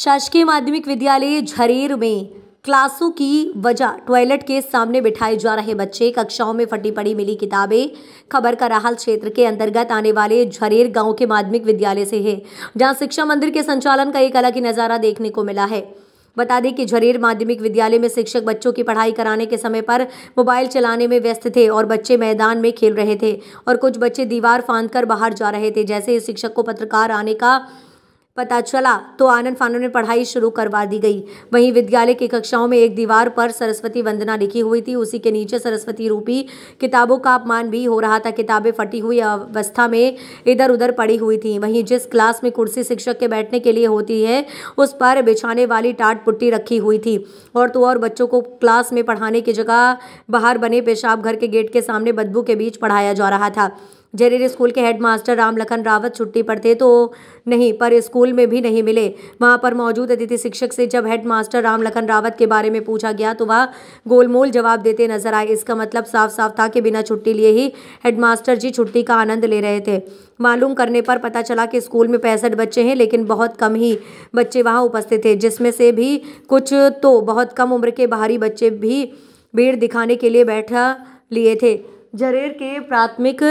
शासकीय माध्यमिक विद्यालय झरेर में क्लासों की वजह टॉयलेट के सामने बिठाए जा रहे बच्चे कक्षाओं में फटी पड़ी मिली किताबें खबर का राहल क्षेत्र के अंतर्गत आने वाले झरेर गांव के माध्यमिक विद्यालय से है जहां शिक्षा मंदिर के संचालन का एक अलग ही नज़ारा देखने को मिला है बता दें कि झरेर माध्यमिक विद्यालय में शिक्षक बच्चों की पढ़ाई कराने के समय पर मोबाइल चलाने में व्यस्त थे और बच्चे मैदान में खेल रहे थे और कुछ बच्चे दीवार फांद कर बाहर जा रहे थे जैसे ही शिक्षक को पत्रकार आने का पता चला तो आनंद फानन में पढ़ाई शुरू करवा दी गई वहीं विद्यालय की कक्षाओं में एक दीवार पर सरस्वती वंदना लिखी हुई थी उसी के नीचे सरस्वती रूपी किताबों का अपमान भी हो रहा था किताबें फटी हुई अवस्था में इधर उधर पड़ी हुई थी वहीं जिस क्लास में कुर्सी शिक्षक के बैठने के लिए होती है उस पर बिछाने वाली टाट पुट्टी रखी हुई थी और तो और बच्चों को क्लास में पढ़ाने की जगह बाहर बने पेशाब घर के गेट के सामने बदबू के बीच पढ़ाया जा रहा था जेरेर स्कूल के हेडमास्टर रामलखन रावत छुट्टी पर थे तो नहीं पर स्कूल में भी नहीं मिले वहाँ पर मौजूद अतिथि शिक्षक से जब हेडमास्टर रामलखन रावत के बारे में पूछा गया तो वह गोलमोल जवाब देते नजर आए इसका मतलब साफ साफ था कि बिना छुट्टी लिए ही हेडमास्टर जी छुट्टी का आनंद ले रहे थे मालूम करने पर पता चला कि स्कूल में पैंसठ बच्चे हैं लेकिन बहुत कम ही बच्चे वहाँ उपस्थित थे जिसमें से भी कुछ तो बहुत कम उम्र के बाहरी बच्चे भी भीड़ दिखाने के लिए बैठा लिए थे जरेर के प्राथमिक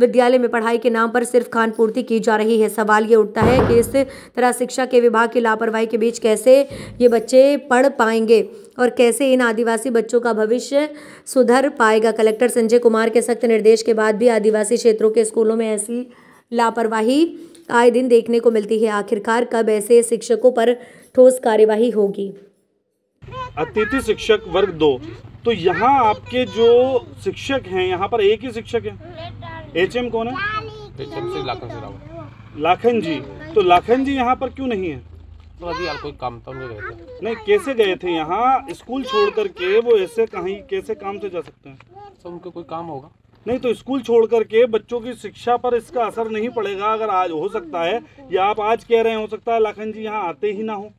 विद्यालय में पढ़ाई के नाम पर सिर्फ खानपूर्ति की जा रही है सवाल ये उठता है कि इस तरह शिक्षा के विभाग की लापरवाही के बीच कैसे ये बच्चे पढ़ पाएंगे और कैसे इन आदिवासी बच्चों का भविष्य सुधर पाएगा कलेक्टर संजय कुमार के सख्त निर्देश के बाद भी आदिवासी क्षेत्रों के स्कूलों में ऐसी लापरवाही आए दिन देखने को मिलती है आखिरकार कब ऐसे शिक्षकों पर ठोस कार्यवाही होगी अतिथि शिक्षक वर्ग दो तो यहाँ आपके जो शिक्षक हैं यहाँ पर एक ही शिक्षक है एच एम कौन है लाखन जी तो लाखन जी यहाँ पर क्यों नहीं है तो कोई काम तो नहीं रहते नहीं कैसे गए थे यहाँ स्कूल छोड़ कर के वो ऐसे कहीं कैसे काम से जा सकते हैं सर उनका कोई काम होगा नहीं तो स्कूल छोड़ कर के बच्चों की शिक्षा पर इसका असर नहीं पड़ेगा अगर आज हो सकता है या आप आज कह रहे हैं हो सकता है लाखन जी यहाँ आते ही ना हो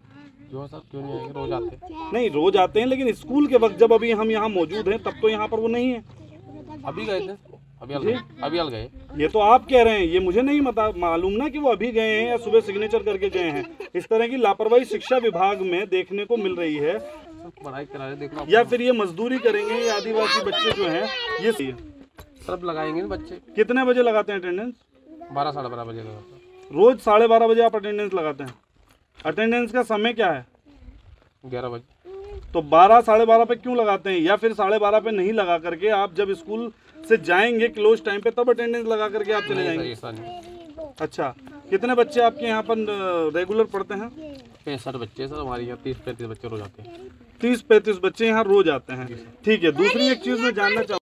क्यों सर क्यों नहीं आएंगे रोज आते नहीं रोज आते हैं लेकिन स्कूल के वक्त जब अभी हम यहाँ मौजूद हैं तब तो यहाँ पर वो नहीं है अभी गए थे अभी अल गए अभी अल गए ये तो आप कह रहे हैं ये मुझे नहीं मता मालूम ना कि वो अभी गए हैं या सुबह सिग्नेचर करके गए हैं इस तरह की लापरवाही शिक्षा विभाग में देखने को मिल रही है पढ़ाई करा रहे देखो या फिर ये मजदूरी करेंगे ये आदिवासी बच्चे जो हैं ये सब लगाएंगे बच्चे कितने बजे लगाते हैं अटेंडेंस बारह साढ़े बारह बजे रोज साढ़े बारह बजे आप अटेंडेंस लगाते हैं अटेंडेंस का समय क्या है ग्यारह बजे तो बारह साढ़े बारह पे क्यों लगाते हैं या फिर साढ़े बारह पे नहीं लगा करके आप जब स्कूल से जाएंगे क्लोज टाइम पे तब अटेंडेंस लगा करके आप चले जाएंगे अच्छा कितने बच्चे आपके यहाँ पर रेगुलर पढ़ते हैं पैंसठ बच्चे सर हमारे यहाँ तीस पैंतीस बच्चे रोज आते हैं तीस पैंतीस बच्चे यहाँ रोज आते हैं ठीक है दूसरी एक चीज़ मैं जानना चाहूँगा